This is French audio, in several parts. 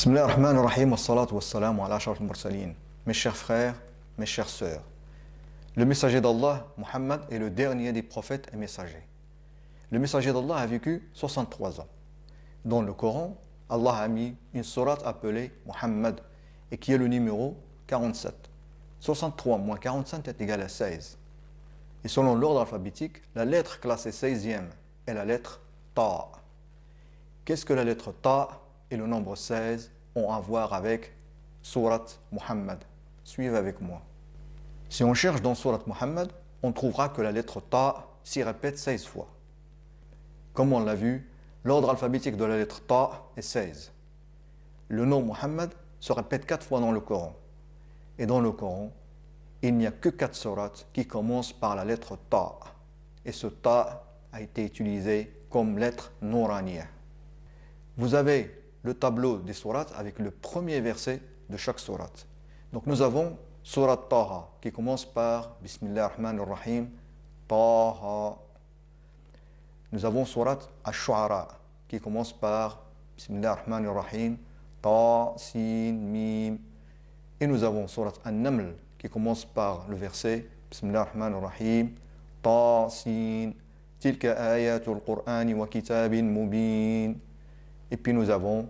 Bismillah wa salatu wa Mes chers frères, mes chères sœurs, le messager d'Allah, Muhammad, est le dernier des prophètes et messagers. Le messager d'Allah a vécu 63 ans. Dans le Coran, Allah a mis une sourate appelée Muhammad et qui est le numéro 47. 63 moins 45 est égal à 16. Et selon l'ordre alphabétique, la lettre classée 16e est la lettre Ta. Qu'est-ce que la lettre Ta et le nombre 16 ont à voir avec Surat Muhammad. Suivez avec moi. Si on cherche dans Surat Muhammad, on trouvera que la lettre Ta s'y répète 16 fois. Comme on l'a vu, l'ordre alphabétique de la lettre Ta est 16. Le nom Muhammad se répète 4 fois dans le Coran. Et dans le Coran, il n'y a que 4 sourates qui commencent par la lettre Ta. Et ce Ta a été utilisé comme lettre nourania Vous avez le tableau des sourates avec le premier verset de chaque sourate. Donc nous avons Surat Taha qui commence par Bismillah ar-Rahman ar-Rahim Taha. Nous avons Surat Ash-Shu'ara qui commence par Bismillah ar-Rahman ar-Rahim Ta Sin Mim. Et nous avons Surat An-Naml qui commence par le verset Bismillah ar-Rahman ar-Rahim Ta Sin. Tilka ayatul Qur'ani wa kitabin mubin. Et puis nous avons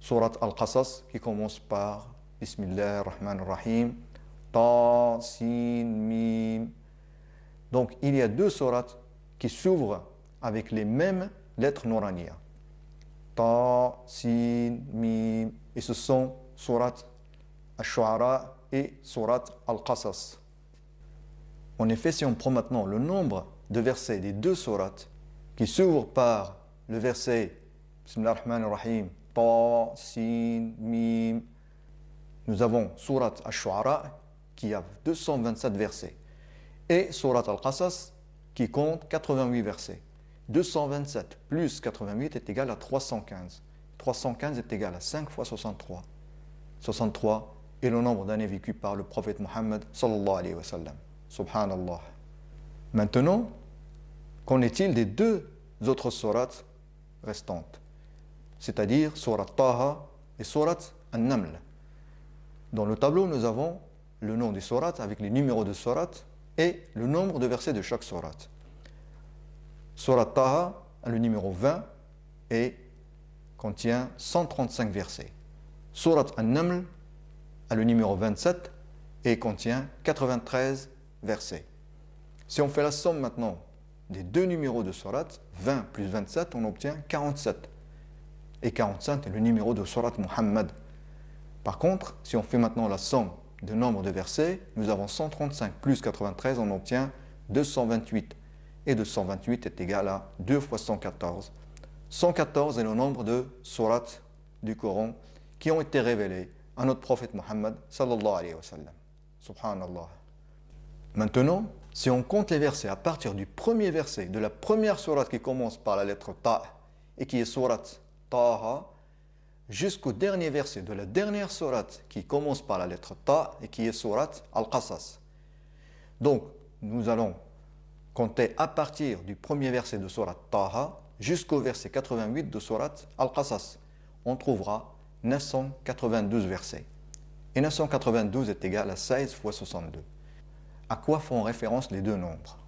Surat Al-Qasas qui commence par Bismillah ar-Rahman ar-Rahim, Ta, Sin, Mim. Donc il y a deux sourates qui s'ouvrent avec les mêmes lettres noranières. Ta, Sin, Mim. Et ce sont Surat al shuara et Surat Al-Qasas. En effet, si on prend maintenant le nombre de versets des deux sourates qui s'ouvrent par le verset ar-Rahim. Ta, Sin, Mim. Nous avons Surat Ash-Shu'ara qui a 227 versets et Surat Al-Qasas qui compte 88 versets. 227 plus 88 est égal à 315. 315 est égal à 5 fois 63. 63 est le nombre d'années vécues par le prophète Mohammed sallallahu alayhi wa sallam. Subhanallah. Maintenant, qu'en est-il des deux autres surates restantes c'est-à-dire Surat Taha et Surat An-Naml. Dans le tableau, nous avons le nom des Surat avec les numéros de Surat et le nombre de versets de chaque Surat. Surat Taha a le numéro 20 et contient 135 versets. Surat An-Naml a le numéro 27 et contient 93 versets. Si on fait la somme maintenant des deux numéros de Surat, 20 plus 27, on obtient 47 et 45 est le numéro de Surat Muhammad. Par contre, si on fait maintenant la somme du nombre de versets, nous avons 135 plus 93, on obtient 228. Et 228 est égal à 2 fois 114. 114 est le nombre de surat du Coran qui ont été révélés à notre prophète Muhammad, sallallahu alayhi wa sallam. Subhanallah. Maintenant, si on compte les versets à partir du premier verset de la première surat qui commence par la lettre Ta et qui est surat Taha, jusqu'au dernier verset de la dernière sourate qui commence par la lettre Ta et qui est surat Al-Qasas. Donc, nous allons compter à partir du premier verset de surat Taha jusqu'au verset 88 de surat Al-Qasas. On trouvera 992 versets. Et 992 est égal à 16 fois 62. À quoi font référence les deux nombres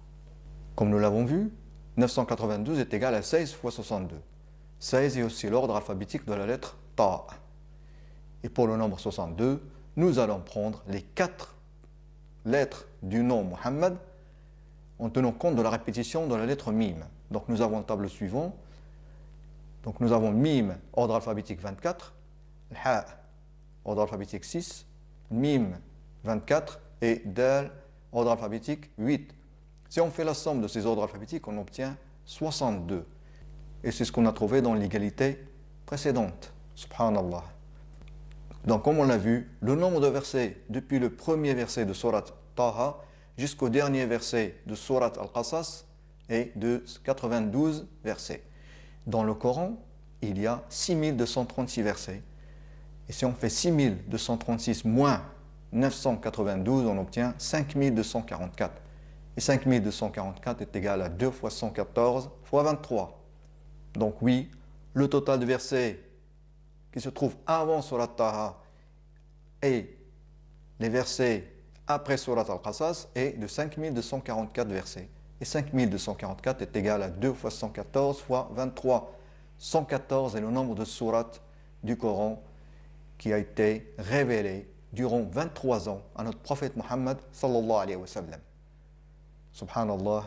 Comme nous l'avons vu, 992 est égal à 16 fois 62. 16 est aussi l'ordre alphabétique de la lettre Ta. Et pour le nombre 62, nous allons prendre les quatre lettres du nom Mohammed en tenant compte de la répétition de la lettre Mim. Donc nous avons le tableau suivant. Donc nous avons Mim, ordre alphabétique 24, Ha, ordre alphabétique 6, Mim 24 et Dal, ordre alphabétique 8. Si on fait la somme de ces ordres alphabétiques, on obtient 62. Et c'est ce qu'on a trouvé dans l'égalité précédente. Subhanallah. Donc, comme on l'a vu, le nombre de versets, depuis le premier verset de Surat Taha jusqu'au dernier verset de Surat Al-Qasas, est de 92 versets. Dans le Coran, il y a 6236 versets. Et si on fait 6236 moins 992, on obtient 5244. Et 5244 est égal à 2 fois 114 fois 23. Donc oui, le total de versets qui se trouvent avant Surat Taha et les versets après Surat Al-Qasas est de 5244 versets. Et 5244 est égal à 2 fois 114 fois 23. 114 est le nombre de sourates du Coran qui a été révélé durant 23 ans à notre prophète Mohammed sallallahu alayhi wa sallam. Subhanallah,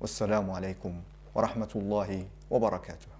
wassalamu alaykum wa rahmatullahi وبركاته